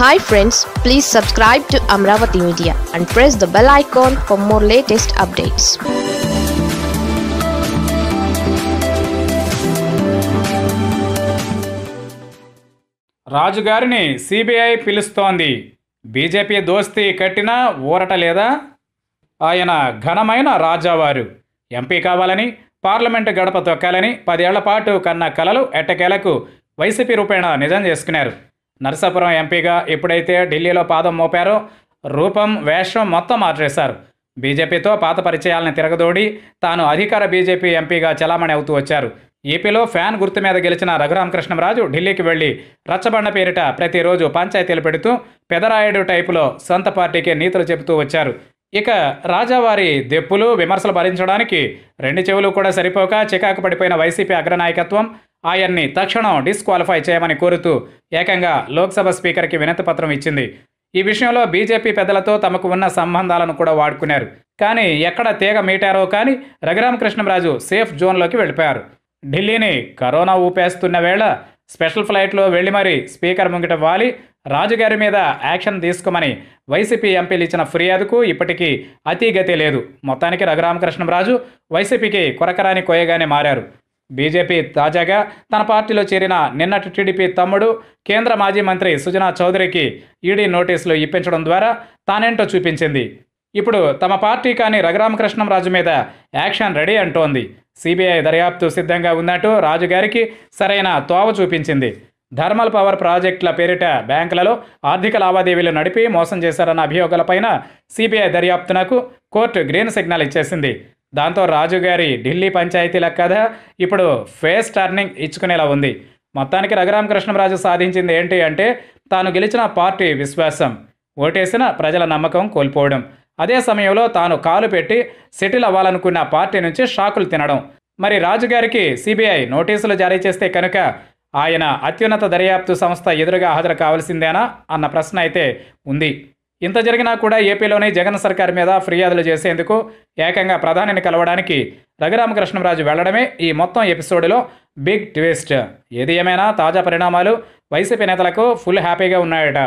hi friends please subscribe to Amaravati media and press the bell icon for more latest updates రాజుగారిని CBI పిలుస్తోంది BJP దోస్తీ కట్టినా ఊరట లేదా ఆయన ఘనమైన రాజావారు ఎంపీ కావాలని పార్లమెంటు గడప తొక్కాలని పదేళ్ల పాటు కన్న కలలు ఎట్టకేలకు వైసీపీ రూపేణ నిజం చేసుకున్నారు నరసాపురం ఎంపీగా ఎప్పుడైతే ఢిల్లీలో పాదం మోపారో రూపం వేషం మొత్తం మార్చేశారు బీజేపీతో పాత పరిచయాలను తిరగదోడి తాను అధికార బీజేపీ ఎంపీగా చలామణి అవుతూ వచ్చారు ఏపీలో ఫ్యాన్ గుర్తు మీద గెలిచిన రఘురామకృష్ణరాజు ఢిల్లీకి వెళ్ళి రచ్చబండ పేరిట ప్రతిరోజు పంచాయతీలు పెడుతూ పెదరాయుడు టైపులో సొంత పార్టీకి నీతులు చెబుతూ వచ్చారు ఇక రాజావారి దెప్పులు విమర్శలు భరించడానికి రెండు చెవులు కూడా సరిపోక చికాకు పడిపోయిన వైసీపీ అగ్రనాయకత్వం ఆయన్ని తక్షణం డిస్క్వాలిఫై చేయమని కోరుతూ ఏకంగా లోక్సభ స్పీకర్కి పత్రం ఇచ్చింది ఈ విషయంలో బీజేపీ పెద్దలతో తమకు ఉన్న సంబంధాలను కూడా వాడుకున్నారు కానీ ఎక్కడ తీగ మీటారో కానీ రఘురామకృష్ణరాజు సేఫ్ జోన్లోకి వెళ్ళిపోయారు ఢిల్లీని కరోనా ఊపేస్తున్న వేళ స్పెషల్ ఫ్లైట్లో వెళ్ళి మరీ స్పీకర్ ముంగిట వాలి రాజుగారి మీద యాక్షన్ తీసుకోమని వైసీపీ ఎంపీలు ఇచ్చిన ఫిర్యాదుకు ఇప్పటికీ అతీగతి లేదు మొత్తానికి రఘురామకృష్ణరాజు వైసీపీకి కొరకరాని కొయ్యగానే మారారు బీజేపీ తాజాగా తన పార్టీలో చేరిన నిన్నటి టీడీపీ తమ్ముడు కేంద్ర మాజీ మంత్రి సుజనా చౌదరికి ఈడీ నోటీసులు ఇప్పించడం ద్వారా తానేంటో చూపించింది ఇప్పుడు తమ పార్టీ కానీ రఘురామకృష్ణం రాజు మీద యాక్షన్ రెడీ అంటోంది సిబిఐ దర్యాప్తు సిద్ధంగా ఉన్నట్టు రాజుగారికి సరైన తోవ చూపించింది థర్మల్ పవర్ ప్రాజెక్టుల పేరిట బ్యాంకులలో ఆర్థిక లావాదేవీలు నడిపి మోసం చేశారన్న అభియోగాలపైన సిబిఐ దర్యాప్తునకు కోర్టు గ్రీన్ సిగ్నల్ ఇచ్చేసింది దాంతో రాజుగారి ఢిల్లీ పంచాయతీల కథ ఇప్పుడు ఫేస్ టర్నింగ్ ఇచ్చుకునేలా ఉంది మొత్తానికి రఘురామకృష్ణరాజు సాధించింది ఏంటి అంటే తాను గెలిచిన పార్టీ విశ్వాసం ఓటేసిన ప్రజల నమ్మకం కోల్పోవడం అదే సమయంలో తాను కాలు పెట్టి సెటిల్ అవ్వాలనుకున్న పార్టీ నుంచి షాకులు తినడం మరి రాజుగారికి సిబిఐ నోటీసులు జారీ చేస్తే కనుక ఆయన అత్యున్నత దర్యాప్తు సంస్థ ఎదురుగా హాజరు కావాల్సిందేనా అన్న ప్రశ్న అయితే ఉంది ఇంత జరిగినా కూడా ఏపీలోనే జగన్ సర్కార్ మీద ఫిర్యాదులు చేసేందుకు ఏకంగా ప్రధానిని కలవడానికి రఘురామకృష్ణరాజు వెళ్లడమే ఈ మొత్తం ఎపిసోడ్లో బిగ్ ట్విస్ట్ ఏది ఏమైనా తాజా పరిణామాలు వైసీపీ నేతలకు ఫుల్ హ్యాపీగా ఉన్నాయట